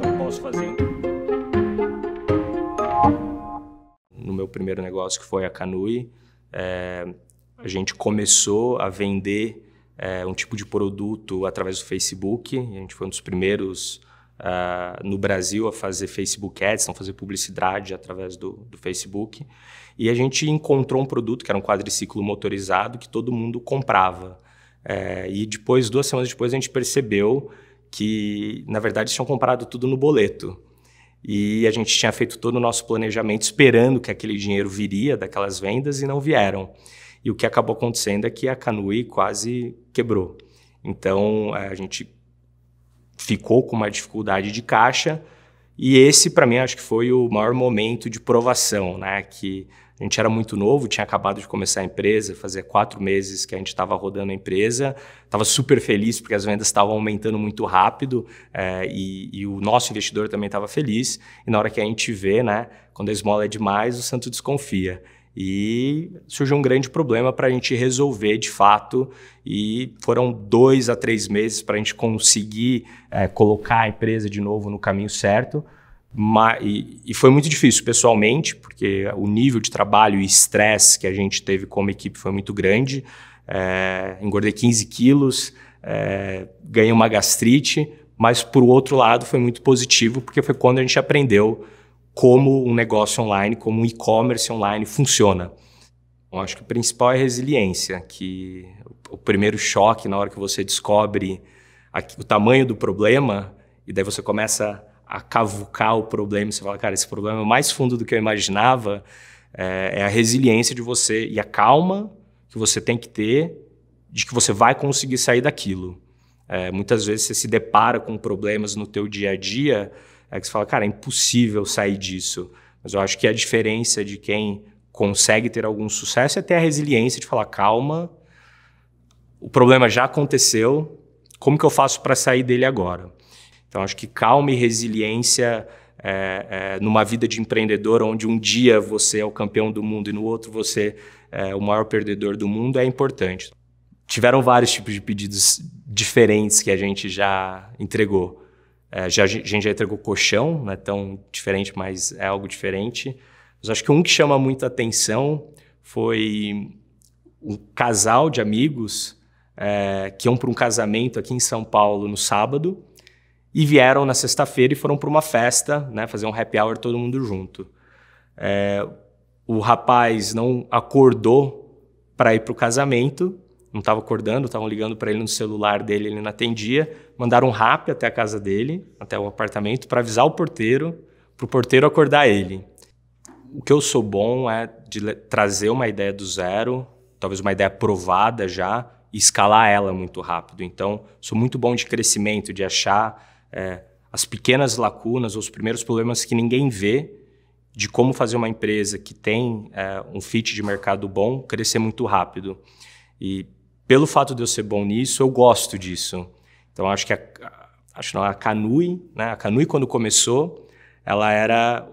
que eu posso fazer? No meu primeiro negócio, que foi a Canui, é, a gente começou a vender é, um tipo de produto através do Facebook. A gente foi um dos primeiros uh, no Brasil a fazer Facebook Ads, então fazer publicidade através do, do Facebook. E a gente encontrou um produto que era um quadriciclo motorizado que todo mundo comprava. É, e depois, duas semanas depois, a gente percebeu que, na verdade, tinham comprado tudo no boleto. E a gente tinha feito todo o nosso planejamento esperando que aquele dinheiro viria daquelas vendas e não vieram. E o que acabou acontecendo é que a Canui quase quebrou. Então, eh, a gente ficou com uma dificuldade de caixa. E esse, para mim, acho que foi o maior momento de provação, né? Que a gente era muito novo, tinha acabado de começar a empresa, fazia quatro meses que a gente estava rodando a empresa, estava super feliz porque as vendas estavam aumentando muito rápido é, e, e, o nosso investidor também estava feliz. E na hora que a gente vê, né? Quando a esmola é demais, o santo desconfia. E surgiu um grande problema para a gente resolver de fato, e foram dois a três meses para a gente conseguir é, colocar a empresa de novo no caminho certo. e, e, foi muito difícil pessoalmente, porque o nível de trabalho e estresse que a gente teve como equipe foi muito grande. É, engordei 15 quilos, é, ganhei uma gastrite, mas por outro lado foi muito positivo, porque foi quando a gente aprendeu como um negócio online, como um e-commerce online funciona. Eu então, acho que o principal é resiliência, que o primeiro choque na hora que você descobre o tamanho do problema e daí você começa a cavucar o problema, você fala, cara, esse problema é mais fundo do que eu imaginava, é, é a resiliência de você e a calma que você tem que ter de que você vai conseguir sair daquilo. É, muitas vezes você se depara com problemas no teu dia a dia é que você fala, cara, é impossível sair disso. Mas eu acho que a diferença de quem consegue ter algum sucesso é ter a resiliência de falar, calma, o problema já aconteceu, como que eu faço para sair dele agora? Então, acho que calma e resiliência é, é, numa vida de empreendedor, onde um dia você é o campeão do mundo e no outro você é o maior perdedor do mundo, é importante. Tiveram vários tipos de pedidos diferentes que a gente já entregou. É, já, a gente já entregou colchão, não é tão diferente, mas é algo diferente. Mas acho que um que chama muita atenção foi um casal de amigos é, que iam para um casamento aqui em São Paulo no sábado e vieram na sexta-feira e foram para uma festa, né, fazer um happy hour todo mundo junto. É, o rapaz não acordou para ir para o casamento não estava acordando, estavam ligando para ele no celular dele, ele não atendia. Mandaram um rap até a casa dele, até o apartamento, para avisar o porteiro, para o porteiro acordar ele. O que eu sou bom é de trazer uma ideia do zero, talvez uma ideia provada já, e escalar ela muito rápido. Então, sou muito bom de crescimento, de achar é, as pequenas lacunas, os primeiros problemas que ninguém vê, de como fazer uma empresa que tem é, um fit de mercado bom crescer muito rápido. E pelo fato de eu ser bom nisso, eu gosto disso. Então acho que a, acho não, a Canui, né? A Canui quando começou, ela era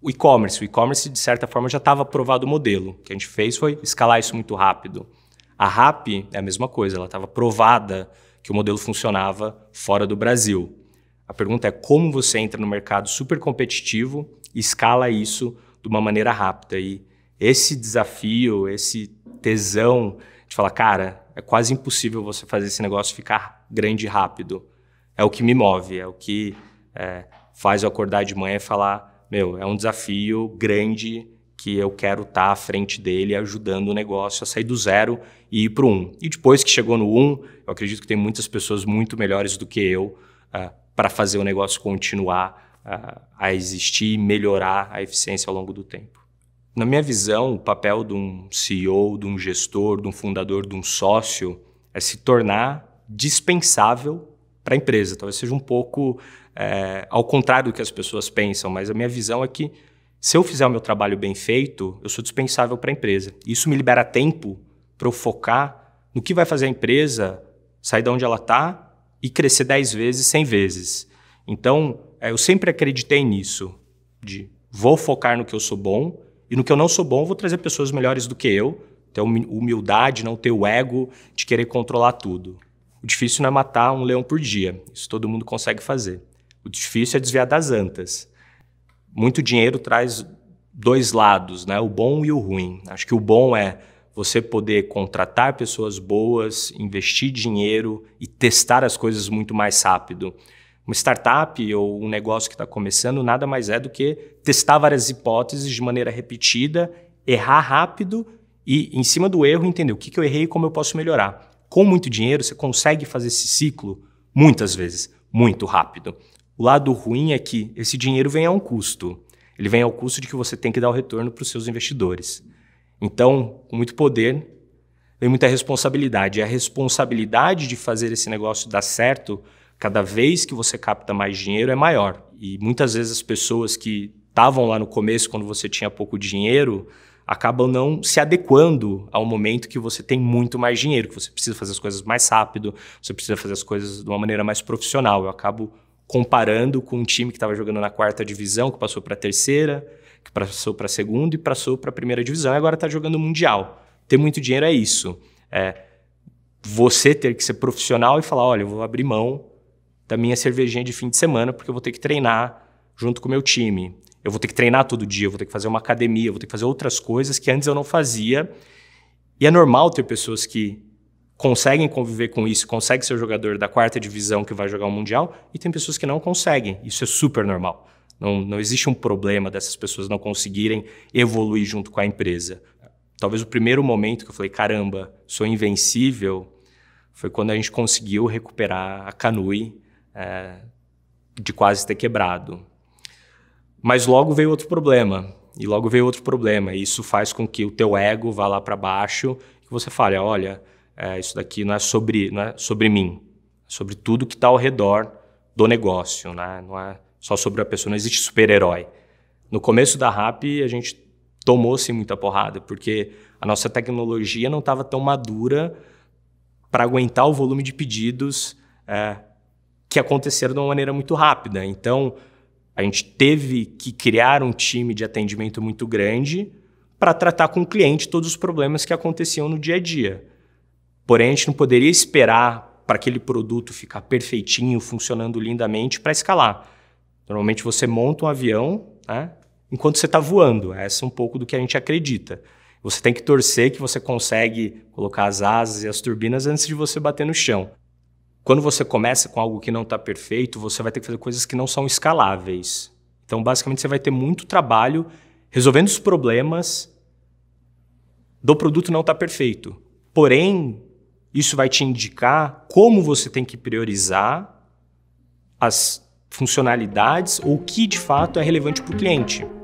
o e-commerce. O e-commerce de certa forma já estava provado o modelo. O que a gente fez foi escalar isso muito rápido. A RAP é a mesma coisa, ela estava provada que o modelo funcionava fora do Brasil. A pergunta é como você entra no mercado super competitivo e escala isso de uma maneira rápida. E esse desafio, esse tesão gente fala, cara, é quase impossível você fazer esse negócio ficar grande rápido. É o que me move, é o que é, faz eu acordar de manhã e falar, meu, é um desafio grande que eu quero estar tá à frente dele, ajudando o negócio a sair do zero e ir para o um. E depois que chegou no um, eu acredito que tem muitas pessoas muito melhores do que eu uh, é, para fazer o negócio continuar uh, a existir e melhorar a eficiência ao longo do tempo. Na minha visão, o papel de um CEO, de um gestor, de um fundador, de um sócio é se tornar dispensável para a empresa. Talvez seja um pouco é, ao contrário do que as pessoas pensam, mas a minha visão é que se eu fizer o meu trabalho bem feito, eu sou dispensável para a empresa. Isso me libera tempo para eu focar no que vai fazer a empresa sair de onde ela está e crescer 10 vezes, 100 vezes. Então, eh, eu sempre acreditei nisso, de vou focar no que eu sou bom, e no que eu não sou bom, vou trazer pessoas melhores do que eu, ter humildade, não ter o ego de querer controlar tudo. O difícil não é matar um leão por dia, isso todo mundo consegue fazer. O difícil é desviar das antas. Muito dinheiro traz dois lados, né? O bom e o ruim. Acho que o bom é você poder contratar pessoas boas, investir dinheiro e testar as coisas muito mais rápido uma startup ou um negócio que está começando nada mais é do que testar várias hipóteses de maneira repetida, errar rápido e, em cima do erro, entender o que, que eu errei e como eu posso melhorar. Com muito dinheiro, você consegue fazer esse ciclo muitas vezes, muito rápido. O lado ruim é que esse dinheiro vem a um custo. Ele vem ao custo de que você tem que dar o retorno para os seus investidores. Então, com muito poder, vem muita responsabilidade. E a responsabilidade de fazer esse negócio dar certo cada vez que você capta mais dinheiro é maior. E muitas vezes as pessoas que estavam lá no começo, quando você tinha pouco dinheiro, acabam não se adequando ao momento que você tem muito mais dinheiro, que você precisa fazer as coisas mais rápido, você precisa fazer as coisas de uma maneira mais profissional. Eu acabo comparando com um time que estava jogando na quarta divisão, que passou para a terceira, que passou para a segunda e passou para a primeira divisão e agora está jogando mundial. Ter muito dinheiro é isso. É você ter que ser profissional e falar, olha, eu vou abrir mão da minha cervejinha de fim de semana, porque eu vou ter que treinar junto com o meu time. Eu vou ter que treinar todo dia, eu vou ter que fazer uma academia, eu vou ter que fazer outras coisas que antes eu não fazia. E é normal ter pessoas que conseguem conviver com isso, conseguem ser jogador da quarta divisão que vai jogar o um Mundial, e tem pessoas que não conseguem. Isso é super normal. Não, não existe um problema dessas pessoas não conseguirem evoluir junto com a empresa. Talvez o primeiro momento que eu falei, caramba, sou invencível, foi quando a gente conseguiu recuperar a Canui, é, de quase ter quebrado. Mas logo veio outro problema, e logo veio outro problema, e isso faz com que o teu ego vá lá para baixo e que você fale, olha, é, isso daqui não é sobre, não é sobre mim, é sobre tudo que está ao redor do negócio, né? não é só sobre a pessoa, não existe super-herói. No começo da RAP, a gente tomou-se muita porrada, porque a nossa tecnologia não estava tão madura para aguentar o volume de pedidos é, que aconteceram de uma maneira muito rápida. Então, a gente teve que criar um time de atendimento muito grande para tratar com o cliente todos os problemas que aconteciam no dia a dia. Porém, a gente não poderia esperar para aquele produto ficar perfeitinho, funcionando lindamente para escalar. Normalmente você monta um avião né, enquanto você está voando. Essa é um pouco do que a gente acredita. Você tem que torcer que você consegue colocar as asas e as turbinas antes de você bater no chão. Quando você começa com algo que não está perfeito, você vai ter que fazer coisas que não são escaláveis. Então, basicamente, você vai ter muito trabalho resolvendo os problemas do produto não estar tá perfeito. Porém, isso vai te indicar como você tem que priorizar as funcionalidades ou o que de fato é relevante para o cliente.